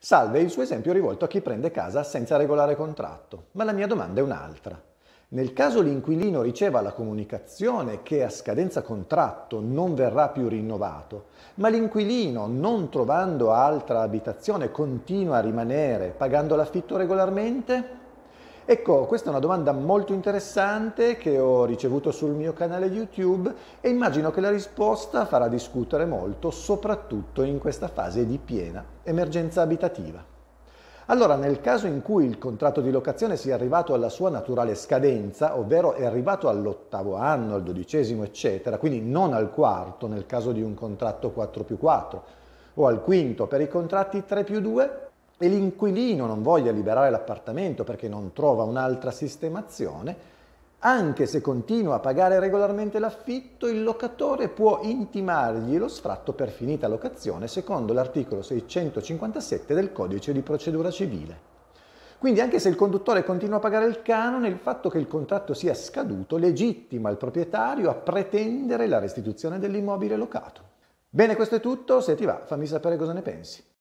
Salve il suo esempio rivolto a chi prende casa senza regolare contratto, ma la mia domanda è un'altra. Nel caso l'inquilino riceva la comunicazione che a scadenza contratto non verrà più rinnovato, ma l'inquilino, non trovando altra abitazione, continua a rimanere pagando l'affitto regolarmente? Ecco, questa è una domanda molto interessante che ho ricevuto sul mio canale YouTube e immagino che la risposta farà discutere molto, soprattutto in questa fase di piena emergenza abitativa. Allora, nel caso in cui il contratto di locazione sia arrivato alla sua naturale scadenza, ovvero è arrivato all'ottavo anno, al dodicesimo, eccetera, quindi non al quarto nel caso di un contratto 4 più 4, o al quinto per i contratti 3 più 2, e l'inquilino non voglia liberare l'appartamento perché non trova un'altra sistemazione, anche se continua a pagare regolarmente l'affitto, il locatore può intimargli lo sfratto per finita locazione secondo l'articolo 657 del codice di procedura civile. Quindi anche se il conduttore continua a pagare il canone, il fatto che il contratto sia scaduto legittima il proprietario a pretendere la restituzione dell'immobile locato. Bene, questo è tutto, se ti va fammi sapere cosa ne pensi.